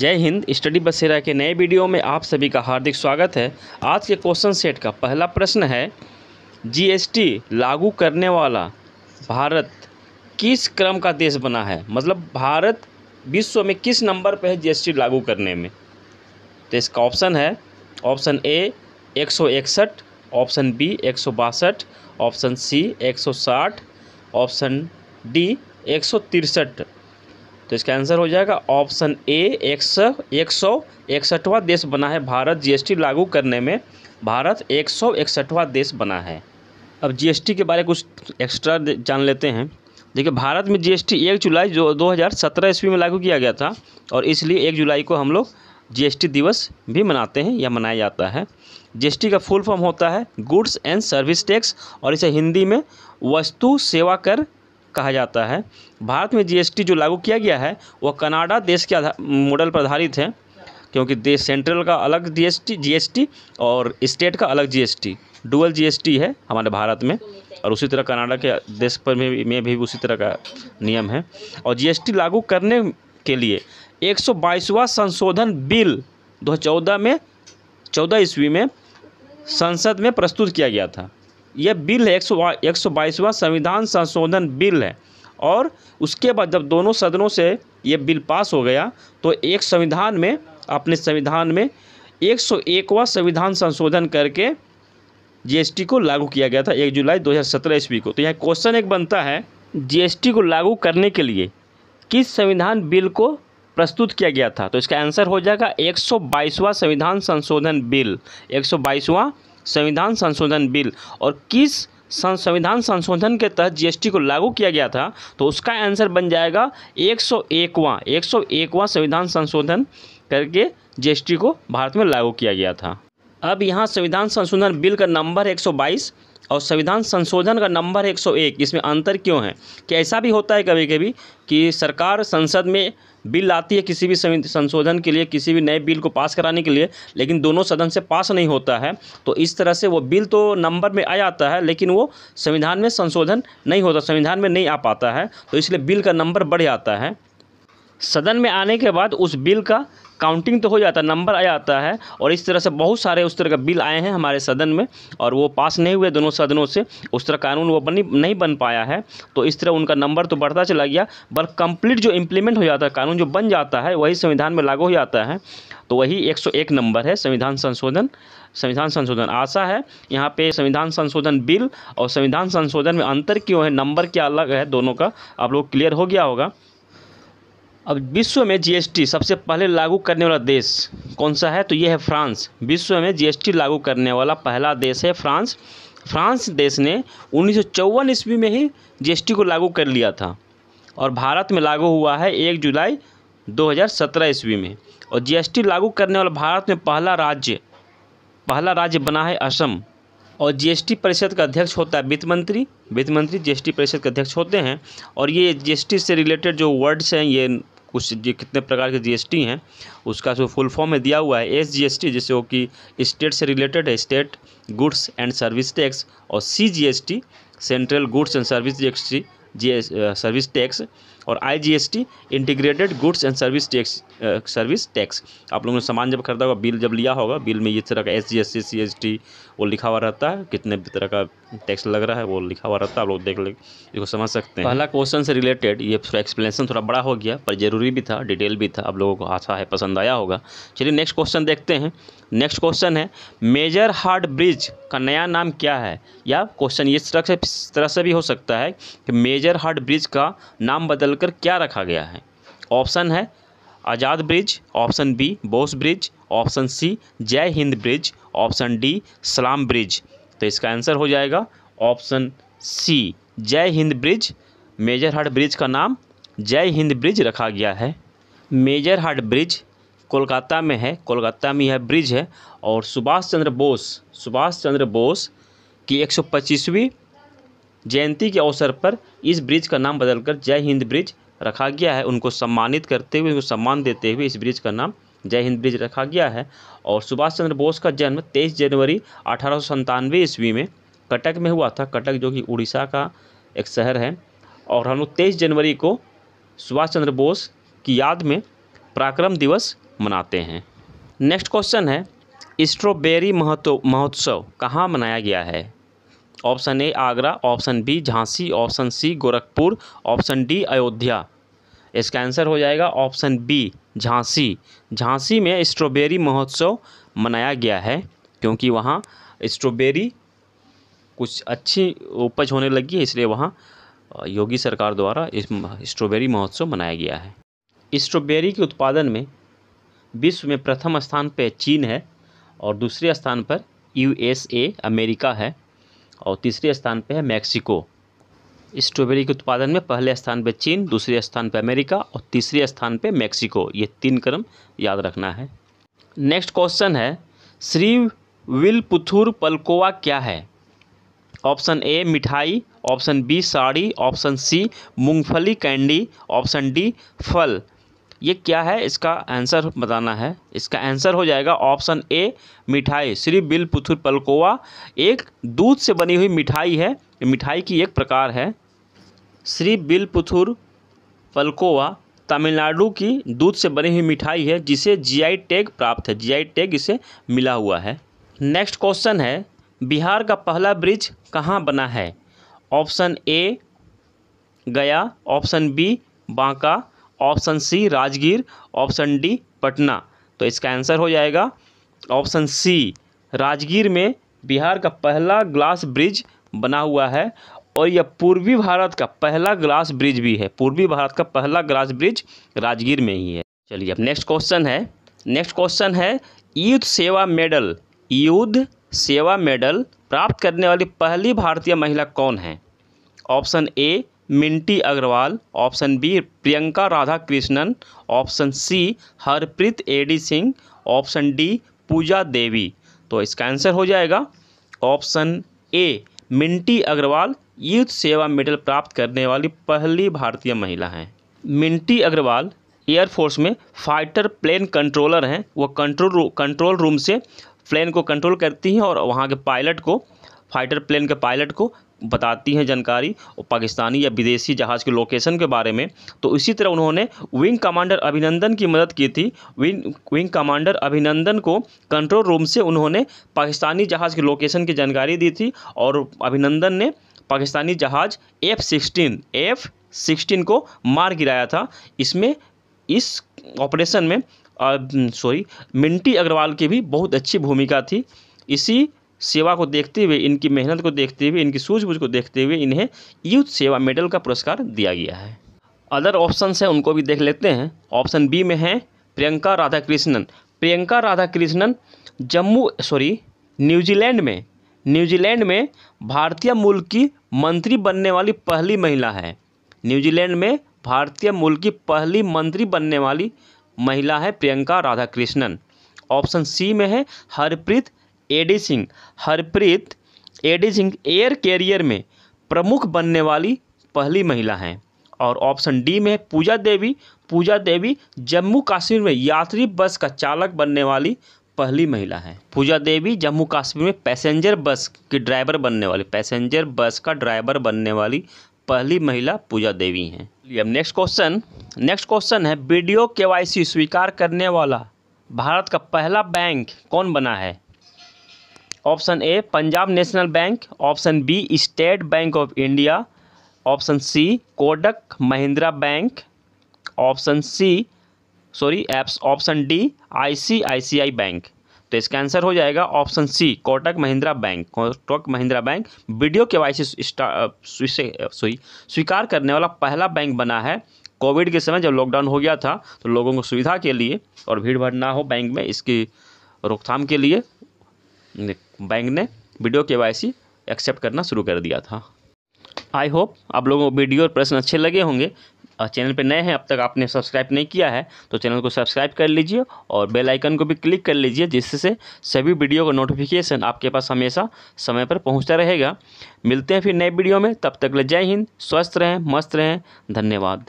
जय हिंद स्टडी बसेरा के नए वीडियो में आप सभी का हार्दिक स्वागत है आज के क्वेश्चन सेट का पहला प्रश्न है जीएसटी लागू करने वाला भारत किस क्रम का देश बना है मतलब भारत विश्व में किस नंबर पर है जीएसटी लागू करने में तो इसका ऑप्शन है ऑप्शन ए एक ऑप्शन बी एक ऑप्शन सी एक ऑप्शन डी एक तो इसका आंसर हो जाएगा ऑप्शन ए एक सौ एक सौ इकसठवा देश बना है भारत जीएसटी लागू करने में भारत एक सौ इकसठवा देश बना है अब जीएसटी के बारे कुछ एक्स्ट्रा जान लेते हैं देखिए भारत में जीएसटी एक जुलाई जो सत्रह ईस्वी में लागू किया गया था और इसलिए एक जुलाई को हम लोग जीएसटी दिवस भी मनाते हैं या मनाया जाता है जीएसटी का फुल फॉर्म होता है गुड्स एंड सर्विस टैक्स और इसे हिंदी में वस्तु सेवा कर कहा जाता है भारत में जीएसटी जो लागू किया गया है वह कनाडा देश के मॉडल पर आधारित है क्योंकि देश सेंट्रल का अलग जीएसटी जीएसटी और स्टेट का अलग जीएसटी डुअल जीएसटी है हमारे भारत में और उसी तरह कनाडा के देश पर भी में भी उसी तरह का नियम है और जीएसटी लागू करने के लिए एक सौ संशोधन बिल 2014 में 14 ईस्वी में संसद में प्रस्तुत किया गया था यह बिल है एक सौ संविधान संशोधन बिल है और उसके बाद जब दोनों सदनों से ये बिल पास हो गया तो एक संविधान में अपने संविधान में एक सौ एकवा संविधान संशोधन करके जीएसटी को लागू किया गया था एक जुलाई 2017 ईस्वी को तो यह क्वेश्चन एक बनता है जीएसटी को लागू करने के लिए किस संविधान बिल को प्रस्तुत किया गया था तो इसका आंसर हो जाएगा एक सौ संविधान संशोधन बिल एक सौ संविधान संशोधन बिल और किस संविधान संशोधन के तहत जीएसटी को लागू किया गया था तो उसका आंसर बन जाएगा एक सौ एकवां एक सौ एकवां संविधान संशोधन करके जीएसटी को भारत में लागू किया गया था अब यहाँ संविधान संशोधन बिल का नंबर 122 और संविधान संशोधन का नंबर 101 इसमें अंतर क्यों है कि ऐसा भी होता है कभी कभी कि सरकार संसद में बिल लाती है किसी भी संशोधन के लिए किसी भी नए बिल को पास कराने के लिए लेकिन दोनों सदन से पास नहीं होता है तो इस तरह से वो बिल तो नंबर में आ जाता है लेकिन वो संविधान में संशोधन नहीं होता संविधान में नहीं आ पाता है तो इसलिए बिल का नंबर बढ़ जाता है सदन में आने के बाद उस बिल का काउंटिंग तो हो जाता है नंबर आ जाता है और इस तरह से बहुत सारे उस तरह के बिल आए हैं हमारे सदन में और वो पास नहीं हुए दोनों सदनों से उस तरह कानून वो बनी नहीं बन पाया है तो इस तरह उनका नंबर तो बढ़ता चला गया बल कंप्लीट जो इम्प्लीमेंट हो जाता है कानून जो बन जाता है वही संविधान में लागू हो जाता है तो वही एक नंबर है संविधान संशोधन संविधान संशोधन आशा है यहाँ पे संविधान संशोधन बिल और संविधान संशोधन में अंतर क्यों है नंबर क्या अलग है दोनों का आप लोग क्लियर हो गया होगा अब विश्व में जीएसटी सबसे पहले लागू करने वाला देश कौन सा है तो यह है फ्रांस विश्व में जीएसटी लागू करने वाला पहला देश है फ्रांस फ्रांस देश ने उन्नीस ईस्वी में ही जीएसटी को लागू कर लिया था और भारत में लागू हुआ है एक जुलाई 2017 ईस्वी में और जीएसटी लागू करने वाला भारत में पहला राज्य पहला राज्य बना है असम और जीएसटी परिषद का अध्यक्ष होता है वित्त मंत्री वित्त मंत्री जीएसटी परिषद के अध्यक्ष होते हैं और ये जीएसटी से रिलेटेड जो वर्ड्स हैं ये कुछ जो कितने प्रकार के जीएसटी हैं उसका जो फुल फॉर्म में दिया हुआ है एस जीएसटी जैसे वो कि स्टेट से रिलेटेड है state goods and service tax और C T central goods and service tax G service tax और IGST integrated goods and service tax service tax आप लोगों ने सामान जब खरीदा होगा बिल जब लिया होगा बिल में ये तरह का S G S C C S T वो लिखा हुआ रहता है कितने तरह का टेक्स्ट लग रहा है वो लिखा हुआ रहता है आप लोग देख ले इसको समझ सकते हैं पहला क्वेश्चन से रिलेटेड ये एक्सप्लेनेशन थोड़ा बड़ा हो गया पर ज़रूरी भी था डिटेल भी था आप लोगों को आशा है पसंद आया होगा चलिए नेक्स्ट क्वेश्चन देखते हैं नेक्स्ट क्वेश्चन है मेजर हार्ट ब्रिज का नया नाम क्या है या क्वेश्चन इस तरह से तरह से भी हो सकता है कि मेजर हार्ट ब्रिज का नाम कर क्या रखा गया है ऑप्शन है Azad bridge option B Bose bridge option C Jai Hind bridge option D Salam bridge तो इसका आंसर हो जाएगा option C Jai Hind bridge Majerhat bridge का नाम जय हिंद ब्रिज रखा गया है मेजर हाट ब्रिज कोलकाता में है कोलकाता में यह ब्रिज है और सुभाष चंद्र बोस सुभाष चंद्र बोस की 125वीं जयंती के अवसर पर इस ब्रिज का नाम बदलकर जय हिंद ब्रिज रखा गया है उनको सम्मानित करते हुए उनको सम्मान देते हुए इस ब्रिज का नाम जय हिंद ब्रिज रखा गया है और सुभाष चंद्र बोस का जन्म तेईस जनवरी अठारह ईस्वी में कटक में हुआ था कटक जो कि उड़ीसा का एक शहर है और हम लोग तेईस जनवरी को सुभाष चंद्र बोस की याद में पराक्रम दिवस मनाते हैं नेक्स्ट क्वेश्चन है स्ट्रॉबेरी महत्व महोत्सव कहाँ मनाया गया है option A Agra option B Jhansi option C Gorakhpur option D Ayodhya इसका आंसर हो जाएगा ऑप्शन बी झांसी झांसी में स्ट्रॉबेरी महोत्सव मनाया गया है क्योंकि वहाँ स्ट्रॉबेरी कुछ अच्छी उपज होने लगी है इसलिए वहाँ योगी सरकार द्वारा स्ट्रॉबेरी महोत्सव मनाया गया है स्ट्रॉबेरी के उत्पादन में विश्व में प्रथम स्थान पर चीन है और दूसरे स्थान पर यूएसए अमेरिका है और तीसरे स्थान पर है मैक्सिको स्ट्रॉबेरी के उत्पादन में पहले स्थान पर चीन दूसरे स्थान पर अमेरिका और तीसरे स्थान पर मैक्सिको ये तीन क्रम याद रखना है नेक्स्ट क्वेश्चन है श्री विल पुथुर पलकोवा क्या है ऑप्शन ए मिठाई option B sari option C मूंगफली कैंडी ऑप्शन डी फल ये क्या है इसका आंसर बताना है इसका आंसर हो जाएगा ऑप्शन ए मिठाई श्री पुथुर पलकोवा एक दूध से बनी हुई मिठाई है मिठाई की एक प्रकार है श्री बिलपुथुर पलकोवा तमिलनाडु की दूध से बनी हुई मिठाई है जिसे जीआई टैग प्राप्त है जीआई टैग इसे मिला हुआ है नेक्स्ट क्वेश्चन है बिहार का पहला ब्रिज कहाँ बना है option A Gaya option B Banka option C Rajgir option D Patna तो इसका आंसर हो जाएगा ऑप्शन सी राजगीर में बिहार का पहला ग्लास ब्रिज बना हुआ है और यह पूर्वी भारत का पहला ग्लास ब्रिज भी है पूर्वी भारत का पहला ग्लास ब्रिज राजगीर में ही है चलिए अब नेक्स्ट क्वेश्चन है नेक्स्ट क्वेश्चन है युद्ध सेवा मेडल युद्ध सेवा मेडल प्राप्त करने वाली पहली भारतीय महिला कौन है option A Minty Agarwal option B Priyanka Radhakrishnan option C Harpreet A De Singh option D Pooja Devi तो इसका आंसर हो जाएगा option A Minty Agarwal Yudh Seva medal प्राप्त करने वाली पहली भारतीय महिला हैं मिंटी अग्रवाल एयरफोर्स में फाइटर प्लेन कंट्रोलर हैं वो कंट्रोल कंट्रोल रूम से प्लेन को कंट्रोल करती हैं और वहाँ के पायलट को फाइटर प्लेन के पायलट को बताती हैं जानकारी और पाकिस्तानी या विदेशी जहाज़ के लोकेशन के बारे में तो इसी तरह उन्होंने विंग कमांडर अभिनंदन की मदद की थी विंग विंग कमांडर अभिनंदन को कंट्रोल रूम से उन्होंने पाकिस्तानी जहाज़ के लोकेशन की जानकारी दी थी और अभिनंदन ने पाकिस्तानी जहाज़ एफ़ सिक्सटीन एफ़ सिक्सटीन को मार गिराया था इसमें इस ऑपरेशन में सॉरी मिंटी अग्रवाल की भी बहुत अच्छी भूमिका थी इसी सेवा को देखते हुए इनकी मेहनत को देखते हुए इनकी सूझबूझ को देखते हुए इन्हें यूथ सेवा मेडल का पुरस्कार दिया गया है अदर ऑप्शन हैं उनको भी देख लेते हैं ऑप्शन बी में है प्रियंका राधाकृष्णन प्रियंका राधाकृष्णन जम्मू सॉरी न्यूजीलैंड में न्यूजीलैंड में भारतीय मूल की मंत्री बनने वाली पहली महिला है न्यूजीलैंड में भारतीय मूल की पहली मंत्री बनने वाली महिला है प्रियंका राधाकृष्णन ऑप्शन सी में है हरप्रीत एडी सिंह हरप्रीत एडी सिंह एयर कैरियर में प्रमुख बनने वाली पहली महिला हैं और ऑप्शन डी में पूजा देवी पूजा देवी जम्मू कश्मीर में यात्री बस का चालक बनने वाली पहली महिला है पूजा देवी जम्मू कश्मीर में पैसेंजर बस की ड्राइवर बनने वाली पैसेंजर बस का ड्राइवर बनने वाली पहली महिला पूजा देवी हैं अब नेक्स्ट क्वेश्चन नेक्स्ट क्वेश्चन है वीडियो केवाईसी स्वीकार करने वाला भारत का पहला बैंक कौन बना है option A Punjab national bank option B state bank of India option C Kotak Mahindra bank option C sorry apps option D ICICI bank तो इसका आंसर हो जाएगा option C Kotak Mahindra bank Kotak Mahindra bank video K Y C स्वीकार करने वाला पहला बैंक बना है कोविड के समय जब लॉकडाउन हो गया था तो लोगों को सुविधा के लिए और भीड़ भाड़ ना हो बैंक में इसकी रोकथाम के लिए बैंक ने वीडियो के वाई एक्सेप्ट करना शुरू कर दिया था आई होप आप लोगों को वीडियो और प्रश्न अच्छे लगे होंगे चैनल पर नए हैं अब तक आपने सब्सक्राइब नहीं किया है तो चैनल को सब्सक्राइब कर लीजिए और बेल आइकन को भी क्लिक कर लीजिए जिससे सभी वीडियो का नोटिफिकेशन आपके पास हमेशा समय पर पहुंचता रहेगा मिलते हैं फिर नए वीडियो में तब तक ले जय हिंद स्वस्थ रहें मस्त रहें धन्यवाद